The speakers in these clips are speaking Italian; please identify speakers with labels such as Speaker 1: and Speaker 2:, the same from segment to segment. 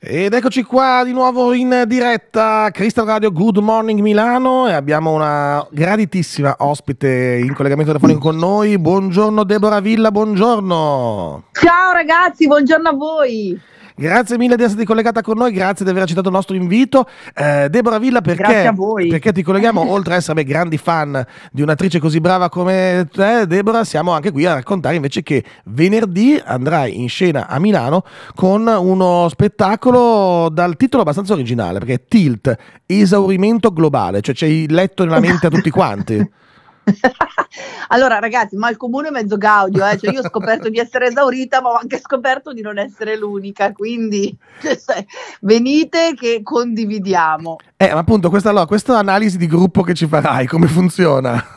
Speaker 1: Ed eccoci qua di nuovo in diretta, Crystal Radio Good Morning Milano e abbiamo una graditissima ospite in collegamento telefonico con noi. Buongiorno Deborah Villa, buongiorno. Ciao ragazzi, buongiorno a voi. Grazie mille di essere collegata con noi, grazie di aver accettato il nostro invito. Eh, Deborah Villa, perché, perché ti colleghiamo, oltre a essere grandi fan di un'attrice così brava come te, Deborah, siamo anche qui a raccontare invece che venerdì andrai in scena a Milano con uno spettacolo dal titolo abbastanza originale, perché è Tilt, esaurimento globale, cioè ci hai letto nella mente a tutti quanti.
Speaker 2: allora ragazzi, ma il comune è mezzo gaudio, eh? cioè, io ho scoperto di essere esaurita, ma ho anche scoperto di non essere l'unica, quindi cioè, venite che condividiamo.
Speaker 1: Eh, ma appunto questa, allora, questa analisi di gruppo che ci farai, come funziona?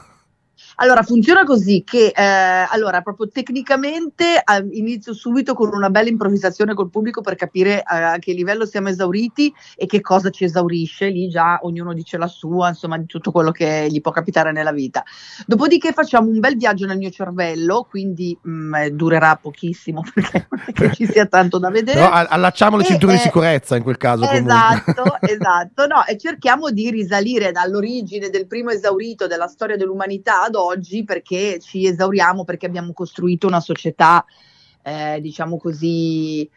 Speaker 2: Allora, funziona così che, eh, allora, proprio tecnicamente eh, inizio subito con una bella improvvisazione col pubblico per capire eh, a che livello siamo esauriti e che cosa ci esaurisce, lì già ognuno dice la sua, insomma, di tutto quello che gli può capitare nella vita. Dopodiché facciamo un bel viaggio nel mio cervello, quindi mh, mm, eh, durerà pochissimo perché non è che ci sia tanto da vedere. No, allacciamo le e, cinture di eh,
Speaker 1: sicurezza in quel caso. Esatto,
Speaker 2: esatto, no, e cerchiamo di risalire dall'origine del primo esaurito della storia dell'umanità ad oggi oggi perché ci esauriamo, perché abbiamo costruito una società, eh, diciamo così,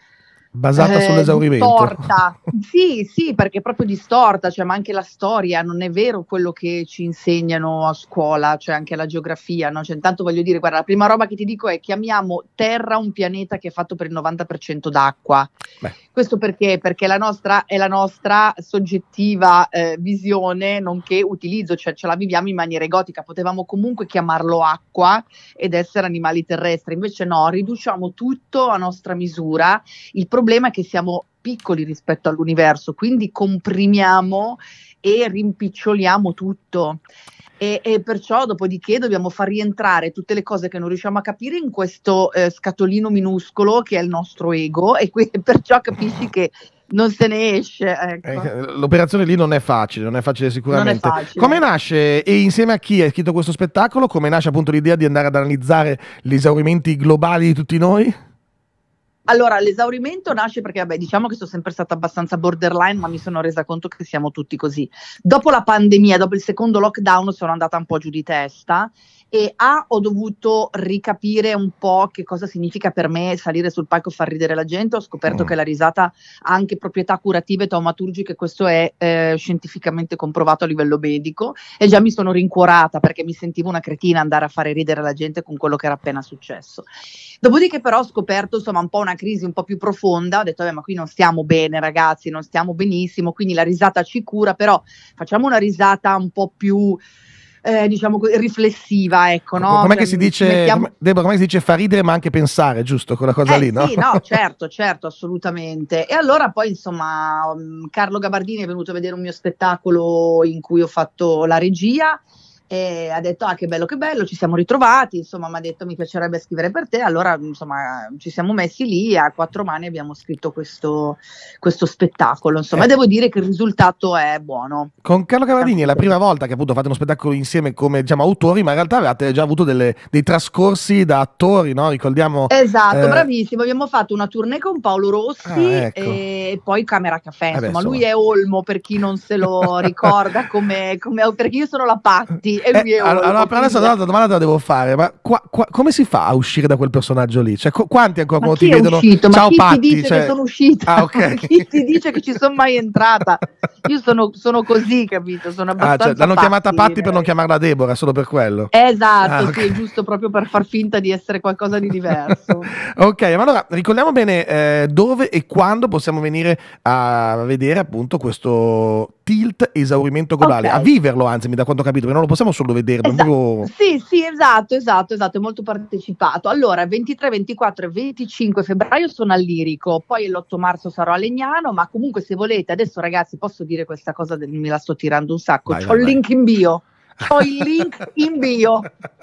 Speaker 1: basata eh, sull'esaurimento. Distorta.
Speaker 2: sì, sì, perché è proprio distorta, cioè, ma anche la storia non è vero quello che ci insegnano a scuola, cioè anche la geografia, no? Cioè, intanto voglio dire, guarda, la prima roba che ti dico è chiamiamo Terra un pianeta che è fatto per il 90% d'acqua. Beh. Questo perché? Perché la nostra è la nostra soggettiva eh, visione, nonché utilizzo, cioè ce la viviamo in maniera egotica, potevamo comunque chiamarlo acqua ed essere animali terrestri, invece no, riduciamo tutto a nostra misura. Il problema problema è che siamo piccoli rispetto all'universo, quindi comprimiamo e rimpiccioliamo tutto. E, e, perciò dopodiché dobbiamo far rientrare tutte le cose che non riusciamo a capire in questo eh, scatolino minuscolo che è il nostro ego e que- perciò capisci che non se ne esce. Ecco.
Speaker 1: Eh, l'operazione lì non è facile, non è facile sicuramente. È facile. Come nasce e insieme a chi è scritto questo spettacolo? Come nasce appunto l'idea di andare ad analizzare gli esaurimenti globali di tutti noi?
Speaker 2: Allora, l'esaurimento nasce perché, vabbè, diciamo che sono sempre stata abbastanza borderline, ma mi sono resa conto che siamo tutti così. Dopo la pandemia, dopo il secondo lockdown, sono andata un po' giù di testa e A, ho dovuto ricapire un po' che cosa significa per me salire sul palco e far ridere la gente. Ho scoperto mm. che la risata ha anche proprietà curative e taumaturgiche, questo è eh, scientificamente comprovato a livello medico. E già mi sono rincuorata perché mi sentivo una cretina andare a fare ridere la gente con quello che era appena successo. Dopodiché, però, ho scoperto insomma un po' una una crisi un po' più profonda, ho detto, vabbè, ma qui non stiamo bene ragazzi, non stiamo benissimo, quindi la risata ci cura, però facciamo una risata un po' più... Eh, diciamo riflessiva, ecco, no? Com'è che cioè, si dice, mettiamo...
Speaker 1: Deborah, com'è che si dice fa ridere ma anche pensare, giusto? Quella cosa eh, lì, no? Sì, no,
Speaker 2: certo, certo, assolutamente. E allora poi, insomma, mm, Carlo Gabardini è venuto a vedere un mio spettacolo in cui ho fatto la regia e ha detto ah che bello che bello ci siamo ritrovati insomma mi ha detto mi piacerebbe scrivere per te allora insomma ci siamo messi lì a quattro mani abbiamo scritto questo, questo
Speaker 1: spettacolo insomma eh. devo dire
Speaker 2: che il risultato è buono
Speaker 1: con Carlo Cavadini è la prima volta che appunto fate uno spettacolo insieme come diciamo autori ma in realtà avete già avuto delle, dei trascorsi da attori no ricordiamo esatto eh... bravissimo
Speaker 2: abbiamo fatto una tournée con Paolo Rossi ah, ecco. e poi Camera Caffè insomma, eh insomma, lui è Olmo per chi non se lo ricorda come, come, perché io sono la Patti è lui eh, è Olo, allora, però adesso la
Speaker 1: domanda te la devo fare, ma qua, qua, come si fa a uscire da quel personaggio lì? Cioè, co- quanti ancora ma quando ti vedono? Uscito? Ma chi Patti, ti dice cioè... che sono
Speaker 2: uscita? Ah, okay. chi ti dice che ci sono mai entrata? Io sono, sono così, capito? Sono abbastanza. Ah, cioè, l'hanno Patti, chiamata Patti per non
Speaker 1: chiamarla Deborah, solo per quello. Esatto, ah, okay. sì,
Speaker 2: giusto proprio per far finta di essere qualcosa di diverso.
Speaker 1: ok, ma allora ricordiamo bene eh, dove e quando possiamo venire a vedere appunto questo tilt esaurimento globale, okay. a viverlo, anzi, mi da quanto ho capito, perché non lo possiamo possiamo solo vederlo. Esatto. Proprio...
Speaker 2: Sì, sì, esatto, esatto, esatto, è molto partecipato. Allora, 23, 24 e 25 febbraio sono al Lirico, poi l'8 marzo sarò a Legnano, ma comunque se volete, adesso ragazzi posso dire questa cosa, del, me la sto tirando un sacco, vai, ho il link in bio ho il link in bio.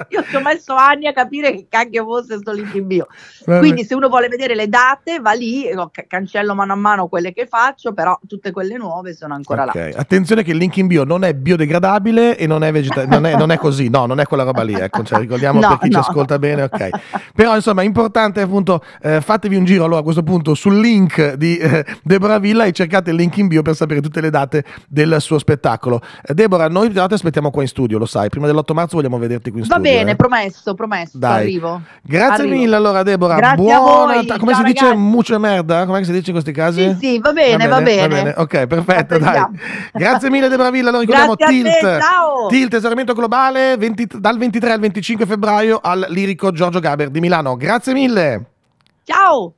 Speaker 2: Io ci ho messo anni a capire che cacchio fosse sto link in bio. Quindi se uno vuole vedere le date, va lì, cancello mano a mano quelle che faccio, però tutte quelle nuove sono ancora okay.
Speaker 1: là. Attenzione che il link in bio non è biodegradabile e non è, vegetale, non è, non è così, no, non è quella roba lì, ecco, cioè, ricordiamo no, per chi no. ci ascolta bene, ok. Però insomma è importante appunto, eh, fatevi un giro allora a questo punto sul link di eh, Deborah Villa e cercate il link in bio per sapere tutte le date del suo spettacolo. Eh, Deborah, noi tra l'altro aspettiamo qua in studio studio, lo sai. Prima dell'8 marzo vogliamo vederti qui in studio. Va bene, eh.
Speaker 2: promesso, promesso. Dai. Arrivo. Grazie arrivo. mille allora
Speaker 1: Deborah. Grazie Buona a voi. Come Ciao, si ragazzi. dice mucio e merda? Come si dice in questi casi? Sì, sì, va bene, va bene. Va bene. Va bene. Ok, perfetto, dai. Grazie mille Deborah Villa. Allora ricordiamo Tilt. Te, Tilt esaurimento globale 20, dal 23 al 25 febbraio al lirico Giorgio Gaber di Milano. Grazie mille. Ciao.